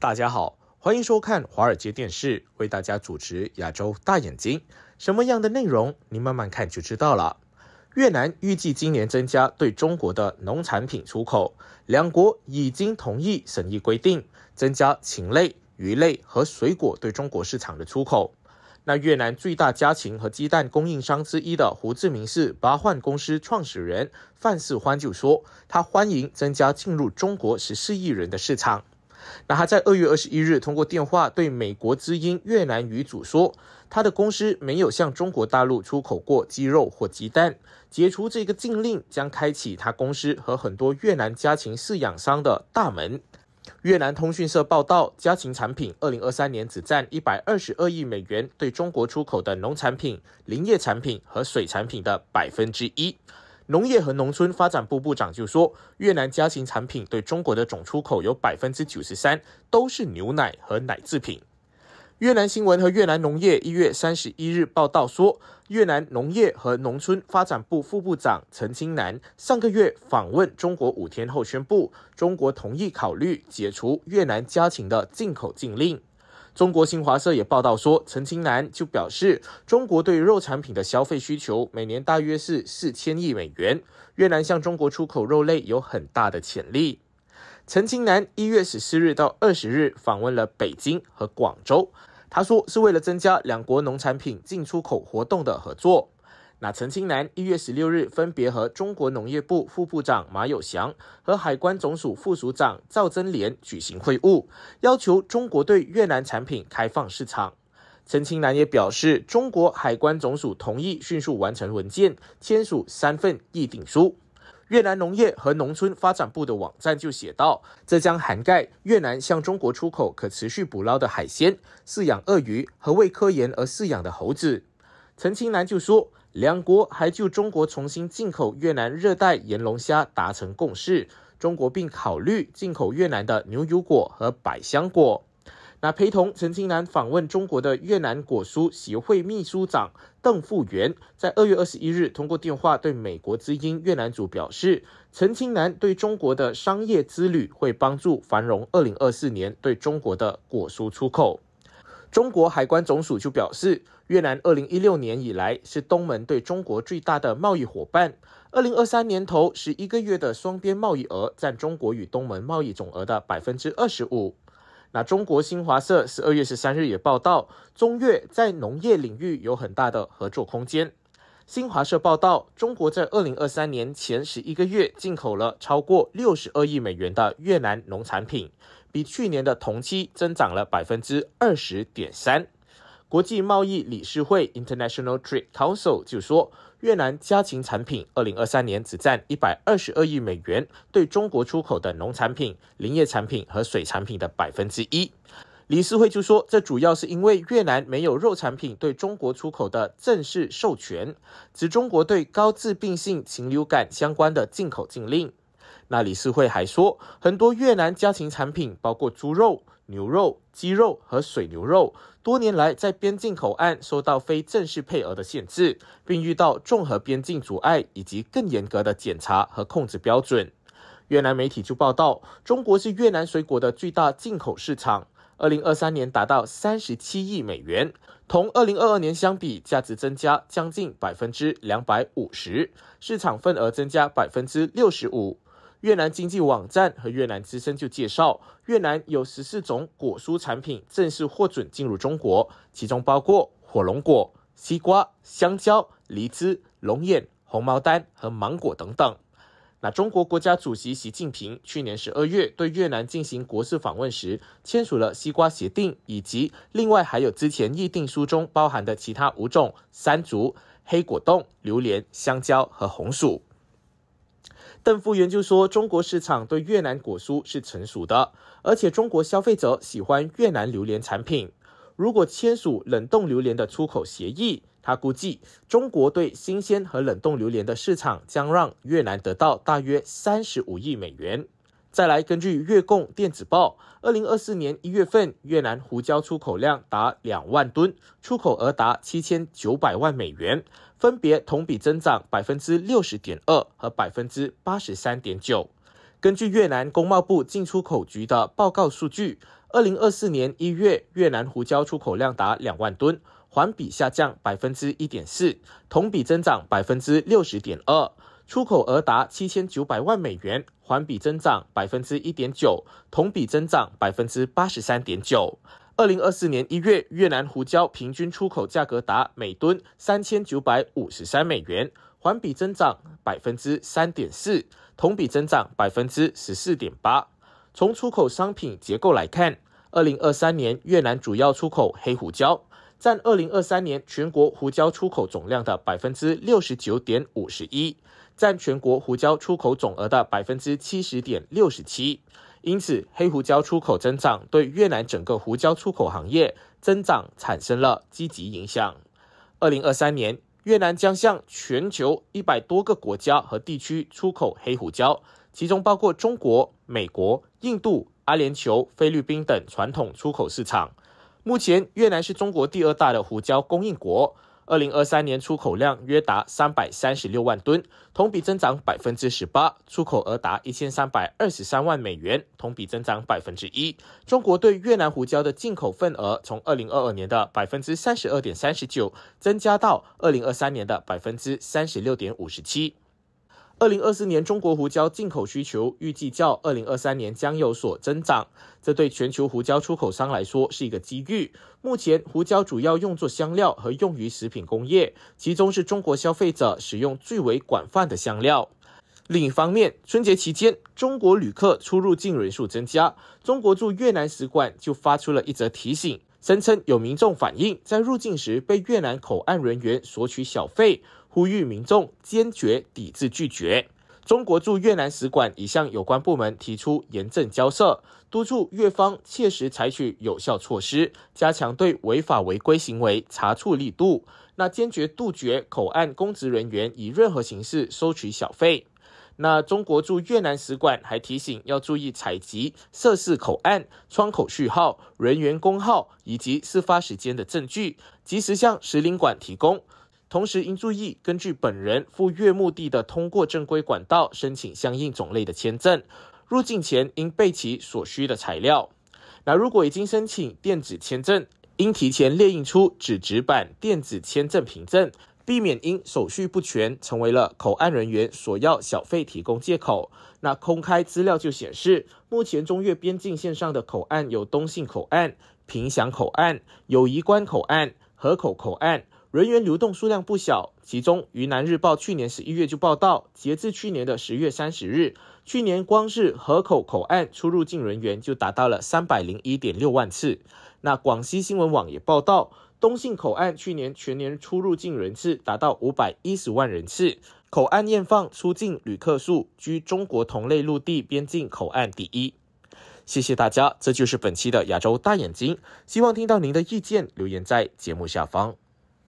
大家好，欢迎收看华尔街电视，为大家主持《亚洲大眼睛》。什么样的内容，您慢慢看就知道了。越南预计今年增加对中国的农产品出口，两国已经同意审议规定，增加禽类、鱼类和水果对中国市场的出口。那越南最大家禽和鸡蛋供应商之一的胡志明市八幻公司创始人范世欢就说：“他欢迎增加进入中国十四亿人的市场。”那他在二月二十一日通过电话对美国知音越南语组说：“他的公司没有向中国大陆出口过鸡肉或鸡蛋，解除这个禁令将开启他公司和很多越南家禽饲养商的大门。”越南通讯社报道，家禽产品二零二三年只占一百二十二亿美元对中国出口的农产品、林业产品和水产品的百分之一。农业和农村发展部部长就说，越南家禽产品对中国的总出口有百分之九十三都是牛奶和奶制品。越南新闻和越南农业一月三十一日报道说，越南农业和农村发展部副部长陈金南上个月访问中国五天后宣布，中国同意考虑解除越南家禽的进口禁令。中国新华社也报道说，陈清南就表示，中国对肉产品的消费需求每年大约是四千亿美元。越南向中国出口肉类有很大的潜力。陈清南一月十四日到二十日访问了北京和广州，他说是为了增加两国农产品进出口活动的合作。那陈清南一月十六日分别和中国农业部副部长马有祥和海关总署副署长赵增莲举行会晤，要求中国对越南产品开放市场。陈清南也表示，中国海关总署同意迅速完成文件签署三份议定书。越南农业和农村发展部的网站就写道，这将涵盖越南向中国出口可持续捕捞的海鲜、饲养鳄鱼和为科研而饲养的猴子。陈清南就说。两国还就中国重新进口越南热带岩龙虾达成共识，中国并考虑进口越南的牛油果和百香果。那陪同陈青南访问中国的越南果蔬协会秘书长邓富元，在二月二十一日通过电话对美国之音越南组表示，陈青南对中国的商业之旅会帮助繁荣二零二四年对中国的果蔬出口。中国海关总署就表示。越南二零一六年以来是东盟对中国最大的贸易伙伴。二零二三年头十一个月的双边贸易额占中国与东盟贸易总额的百分之二十五。那中国新华社十二月十三日也报道，中越在农业领域有很大的合作空间。新华社报道，中国在二零二三年前十一个月进口了超过六十二亿美元的越南农产品，比去年的同期增长了百分之二十点三。国际贸易理事会 （International Trade Council） 就说，越南家禽产品二零二三年只占一百二十二亿美元对中国出口的农产品、林业产品和水产品的百分之一。理事会就说，这主要是因为越南没有肉产品对中国出口的正式授权，指中国对高致病性禽流感相关的进口禁令。那理事会还说，很多越南家禽产品，包括猪肉。牛肉、鸡肉和水牛肉多年来在边境口岸受到非正式配额的限制，并遇到综合边境阻碍以及更严格的检查和控制标准。越南媒体就报道，中国是越南水果的最大进口市场，二零二三年达到三十七亿美元，同二零二二年相比，价值增加将近百分之两百五十，市场份额增加百分之六十五。越南经济网站和越南之声就介绍，越南有十四种果蔬产品正式获准进入中国，其中包括火龙果、西瓜、香蕉、梨汁、龙眼、红毛丹和芒果等等。那中国国家主席习近平去年十二月对越南进行国事访问时，签署了西瓜协定，以及另外还有之前议定书中包含的其他五种：山竹、黑果冻、榴莲、香蕉和红薯。邓富源就说，中国市场对越南果蔬是成熟的，而且中国消费者喜欢越南榴莲产品。如果签署冷冻榴莲的出口协议，他估计中国对新鲜和冷冻榴莲的市场将让越南得到大约三十五亿美元。再来，根据越共电子报，二零二四年一月份，越南胡椒出口量达两万吨，出口额达七千九百万美元。分别同比增长百分之六十点二和百分之八十三点九。根据越南工贸部进出口局的报告数据，二零二四年一月，越南胡椒出口量达两万吨，环比下降百分之一点四，同比增长百分之六十点二，出口额达七千九百万美元，环比增长百分之一点九，同比增长百分之八十三点九。二零二四年一月，越南胡椒平均出口价格达每吨三千九百五十三美元，环比增长百分之三点四，同比增长百分之十四点八。从出口商品结构来看，二零二三年越南主要出口黑胡椒，占二零二三年全国胡椒出口总量的百分之六十九点五十一，占全国胡椒出口总额的百分之七十点六十七。因此，黑胡椒出口增长对越南整个胡椒出口行业增长产生了积极影响。二零二三年，越南将向全球一百多个国家和地区出口黑胡椒，其中包括中国、美国、印度、阿联酋、菲律宾等传统出口市场。目前，越南是中国第二大的胡椒供应国。二零二三年出口量约达三百三十六万吨，同比增长百分之十八，出口额达一千三百二十三万美元，同比增长百分之一。中国对越南胡椒的进口份额从二零二二年的百分之三十二点三十九增加到二零二三年的百分之三十六点五十七。二零二四年中国胡椒进口需求预计较二零二三年将有所增长，这对全球胡椒出口商来说是一个机遇。目前，胡椒主要用作香料和用于食品工业，其中是中国消费者使用最为广泛的香料。另一方面，春节期间中国旅客出入境人数增加，中国驻越南使馆就发出了一则提醒。声称有民众反映在入境时被越南口岸人员索取小费，呼吁民众坚决抵制拒绝。中国驻越南使馆已向有关部门提出严正交涉，督促越方切实采取有效措施，加强对违法违规行为查处力度。那坚决杜绝口岸公职人员以任何形式收取小费。那中国驻越南使馆还提醒要注意采集涉事口岸窗口序号、人员工号以及事发时间的证据，及时向使领馆提供。同时应注意，根据本人赴越目的的，通过正规管道申请相应种类的签证。入境前应备齐所需的材料。那如果已经申请电子签证，应提前列印出纸质版电子签证凭证。避免因手续不全成为了口岸人员索要小费提供借口。那公开资料就显示，目前中越边境线上的口岸有东信口岸、凭祥口岸、友谊关口岸、河口口岸，人员流动数量不小。其中，《云南日报》去年十一月就报道，截至去年的十月三十日，去年光是河口口岸出入境人员就达到了三百零一点六万次。那广西新闻网也报道。东信口岸去年全年出入境人次达到五百一十万人次，口岸验放出境旅客数居中国同类陆地边境口岸第一。谢谢大家，这就是本期的亚洲大眼睛。希望听到您的意见，留言在节目下方。